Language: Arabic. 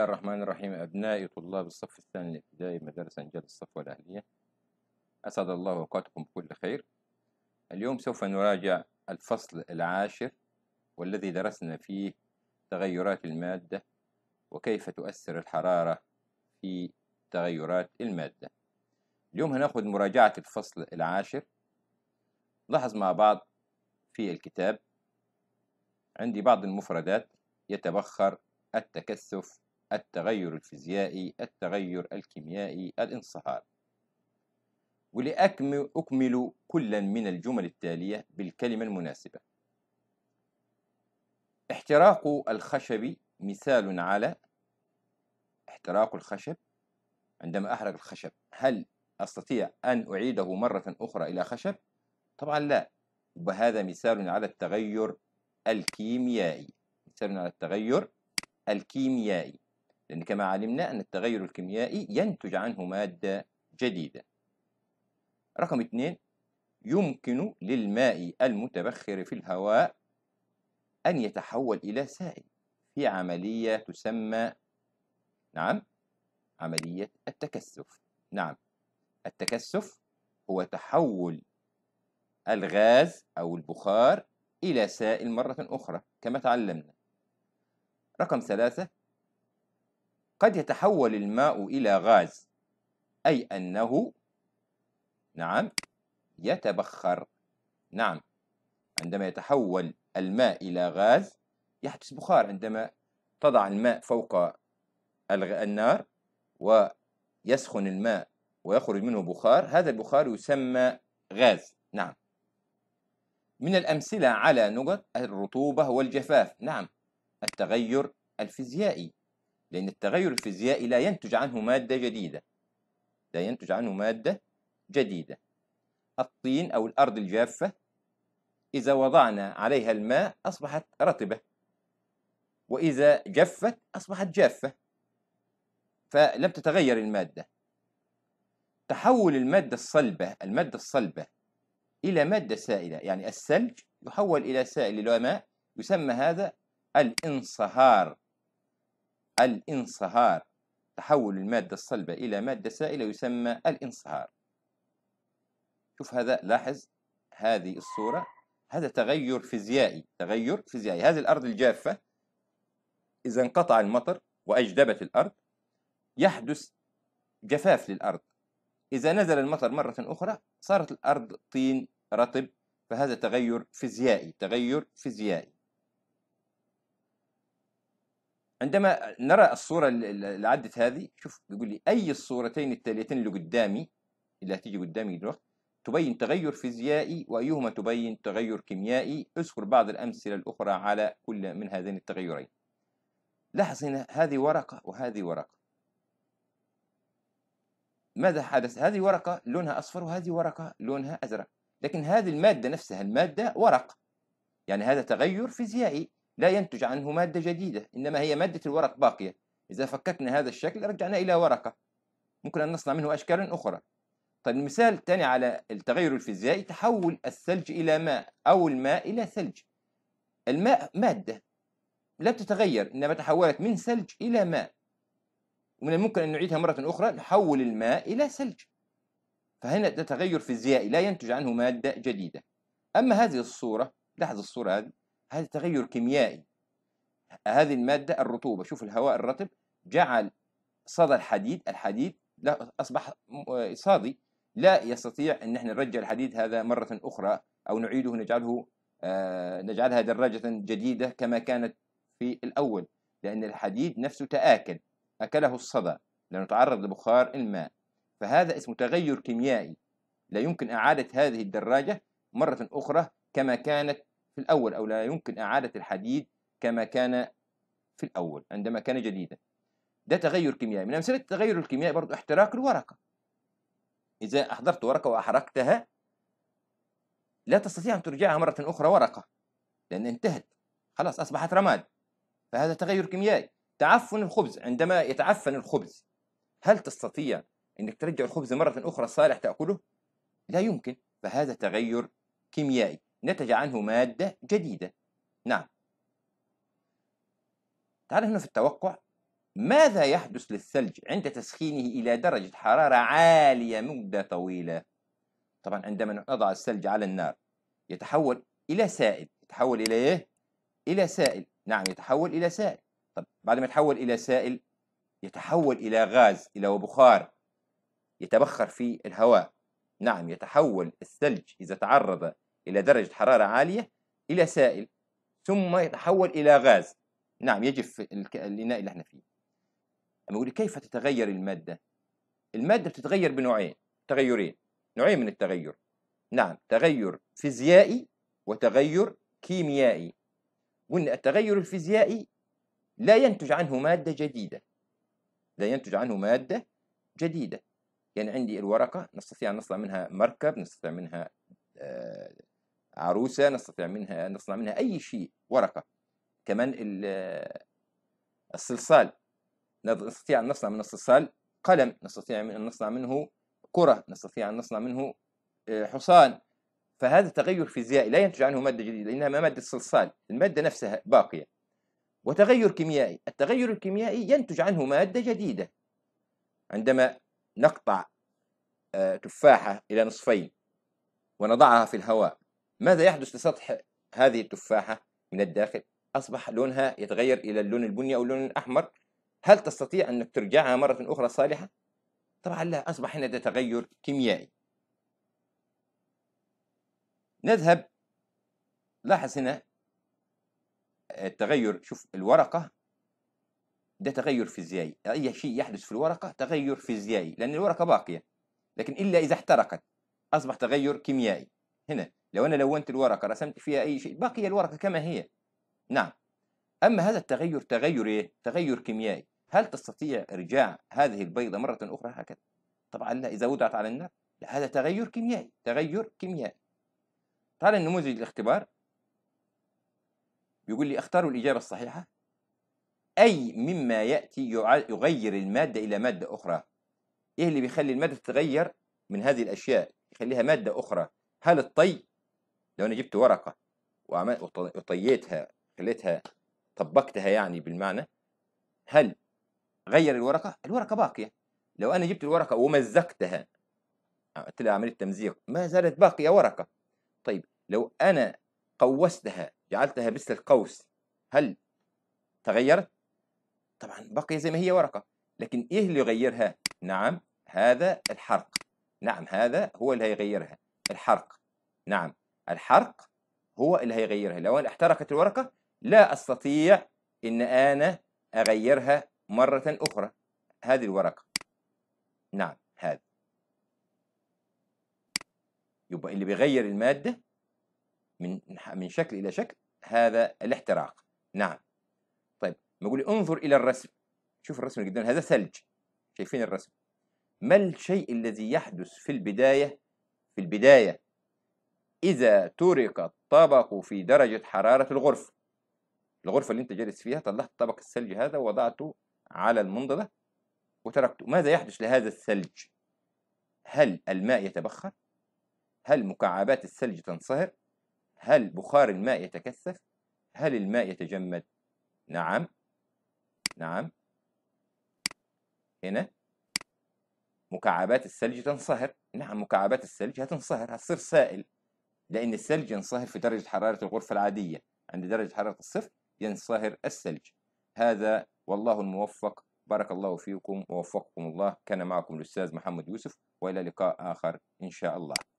بسم الله الرحمن الرحيم أبنائي طلاب الصف الثاني الابتدائي مدارس أنجاد الصفوة الأهلية أسعد الله أوقاتكم بكل خير اليوم سوف نراجع الفصل العاشر والذي درسنا فيه تغيرات المادة وكيف تؤثر الحرارة في تغيرات المادة اليوم هناخد مراجعة الفصل العاشر لاحظ مع بعض في الكتاب عندي بعض المفردات يتبخر التكثف التغير الفيزيائي التغير الكيميائي الانصهار ولأكمل كلا من الجمل التالية بالكلمة المناسبة احتراق الخشب مثال على احتراق الخشب عندما أحرق الخشب هل أستطيع أن أعيده مرة أخرى إلى خشب؟ طبعا لا وهذا مثال على التغير الكيميائي مثال على التغير الكيميائي لأن كما علمنا أن التغير الكيميائي ينتج عنه مادة جديدة رقم اثنين يمكن للماء المتبخر في الهواء أن يتحول إلى سائل في عملية تسمى نعم عملية التكثف نعم التكثف هو تحول الغاز أو البخار إلى سائل مرة أخرى كما تعلمنا رقم ثلاثة قد يتحول الماء إلى غاز أي أنه نعم يتبخر نعم عندما يتحول الماء إلى غاز يحدث بخار عندما تضع الماء فوق النار ويسخن الماء ويخرج منه بخار هذا البخار يسمى غاز نعم من الأمثلة على نقط الرطوبة والجفاف نعم التغير الفيزيائي لأن التغير الفيزيائي لا ينتج عنه مادة جديدة لا ينتج عنه مادة جديدة الطين أو الأرض الجافة إذا وضعنا عليها الماء أصبحت رطبة وإذا جفت أصبحت جافة فلم تتغير المادة تحول المادة الصلبة المادة الصلبة إلى مادة سائلة يعني الثلج يحول إلى سائل إلى ماء يسمى هذا الانصهار الانصهار تحول المادة الصلبة إلى مادة سائلة يسمى الانصهار شوف هذا لاحظ هذه الصورة هذا تغير فيزيائي تغير فيزيائي هذه الأرض الجافة إذا انقطع المطر وأجدبت الأرض يحدث جفاف للأرض إذا نزل المطر مرة أخرى صارت الأرض طين رطب فهذا تغير فيزيائي تغير فيزيائي عندما نرى الصورة اللي عدت هذه شوف بيقول لي أي الصورتين التاليتين اللي قدامي اللي هتيجي قدامي دلوقتي تبين تغير فيزيائي وأيهما تبين تغير كيميائي اذكر بعض الأمثلة الأخرى على كل من هذين التغيرين لاحظ هنا هذه ورقة وهذه ورقة ماذا حدث هذه ورقة لونها أصفر وهذه ورقة لونها أزرق لكن هذه المادة نفسها المادة ورق يعني هذا تغير فيزيائي لا ينتج عنه مادة جديدة إنما هي مادة الورق باقية إذا فككنا هذا الشكل رجعنا إلى ورقة ممكن أن نصنع منه أشكال أخرى طيب المثال الثاني على التغير الفيزيائي تحول الثلج إلى ماء أو الماء إلى ثلج الماء مادة لا تتغير إنما تحولت من ثلج إلى ماء ومن الممكن أن نعيدها مرة أخرى نحول الماء إلى ثلج فهنا ده تغير فيزيائي لا ينتج عنه مادة جديدة أما هذه الصورة لاحظ الصورة هذه هذا تغير كيميائي هذه المادة الرطوبة شوف الهواء الرطب جعل صدى الحديد الحديد لا أصبح صادي لا يستطيع أن نحن نرجع الحديد هذا مرة أخرى أو نعيده نجعله آه، نجعلها دراجة جديدة كما كانت في الأول لأن الحديد نفسه تآكل أكله الصدى لأنه تعرض لبخار الماء فهذا اسمه تغير كيميائي لا يمكن إعادة هذه الدراجة مرة أخرى كما كانت في الأول أو لا يمكن إعادة الحديد كما كان في الأول عندما كان جديدا ده تغير كيميائي من أمثلة التغير الكيميائي برضو احتراق الورقة إذا أحضرت ورقة وأحرقتها لا تستطيع أن ترجعها مرة أخرى ورقة لأن انتهت خلاص أصبحت رماد فهذا تغير كيميائي تعفن الخبز عندما يتعفن الخبز هل تستطيع أنك ترجع الخبز مرة أخرى صالح تأكله؟ لا يمكن فهذا تغير كيميائي نتج عنه مادة جديدة نعم تعال هنا في التوقع ماذا يحدث للثلج عند تسخينه إلى درجة حرارة عالية مدة طويلة طبعا عندما نضع الثلج على النار يتحول إلى سائل يتحول إلى إيه؟ إلى سائل نعم يتحول إلى سائل طب بعد ما يتحول إلى سائل يتحول إلى غاز إلى بخار يتبخر في الهواء نعم يتحول الثلج إذا تعرض إلى درجة حرارة عالية إلى سائل ثم يتحول إلى غاز نعم يجف الإناء اللي احنا فيه أما يقول كيف تتغير المادة؟ المادة بتتغير بنوعين تغيرين نوعين من التغير نعم تغير فيزيائي وتغير كيميائي قلنا التغير الفيزيائي لا ينتج عنه مادة جديدة لا ينتج عنه مادة جديدة يعني عندي الورقة نستطيع أن نصنع منها مركب نستطيع منها آه، عروسة نستطيع منها نصنع منها أي شيء ورقة كمان الصلصال نستطيع أن نصنع من الصلصال قلم نستطيع أن نصنع منه كرة نستطيع أن نصنع منه آه، حصان فهذا تغير فيزيائي لا ينتج عنه مادة جديدة إنما مادة صلصال المادة نفسها باقية وتغير كيميائي التغير الكيميائي ينتج عنه مادة جديدة عندما نقطع آه، تفاحة إلى نصفين ونضعها في الهواء ماذا يحدث لسطح هذه التفاحة من الداخل؟ أصبح لونها يتغير إلى اللون البني أو اللون الأحمر هل تستطيع أنك ترجعها مرة أخرى صالحة؟ طبعا لا أصبح هنا تغير كيميائي نذهب لاحظ هنا التغير شوف الورقة ده تغير فيزيائي أي شيء يحدث في الورقة تغير فيزيائي لأن الورقة باقية لكن إلا إذا احترقت أصبح تغير كيميائي هنا لو أنا لونت الورقة رسمت فيها أي شيء بقي الورقة كما هي نعم أما هذا التغير تغير إيه؟ تغير كيميائي هل تستطيع إرجاع هذه البيضة مرة أخرى هكذا؟ طبعا لا إذا وضعت على النار لا هذا تغير كيميائي تغير كيميائي تعال النموذج الاختبار بيقول لي اختاروا الإجابة الصحيحة أي مما يأتي يغير المادة إلى مادة أخرى إيه اللي بيخلي المادة تتغير من هذه الأشياء يخليها مادة أخرى هل الطي لو انا جبت ورقه وطيتها خليتها طبقتها يعني بالمعنى هل غير الورقه الورقه باقيه لو انا جبت الورقه ومزقتها عملت لها عمليه تمزيق ما زالت باقيه ورقه طيب لو انا قوستها جعلتها مثل القوس هل تغيرت طبعا بقي زي ما هي ورقه لكن ايه اللي يغيرها نعم هذا الحرق نعم هذا هو اللي هيغيرها الحرق نعم الحرق هو اللي هيغيرها لو احترقت الورقة لا أستطيع إن أنا أغيرها مرة أخرى هذه الورقة نعم هذا يبقى اللي بيغير المادة من من شكل إلى شكل هذا الاحتراق نعم طيب بقول انظر إلى الرسم شوف الرسم اللي قدامنا هذا ثلج شايفين الرسم ما الشيء الذي يحدث في البداية في البداية إذا ترك الطبق في درجة حرارة الغرفة الغرفة اللي أنت جالس فيها طلعت طبق الثلج هذا ووضعته على المنضدة وتركته ماذا يحدث لهذا الثلج؟ هل الماء يتبخر؟ هل مكعبات الثلج تنصهر؟ هل بخار الماء يتكثف؟ هل الماء يتجمد؟ نعم نعم هنا مكعبات الثلج تنصهر نعم مكعبات الثلج هتنصهر هتصير سائل لأن الثلج ينصهر في درجة حرارة الغرفة العادية عند درجة حرارة الصفر ينصهر الثلج هذا والله الموفق بارك الله فيكم ووفقكم الله كان معكم الأستاذ محمد يوسف وإلى لقاء آخر إن شاء الله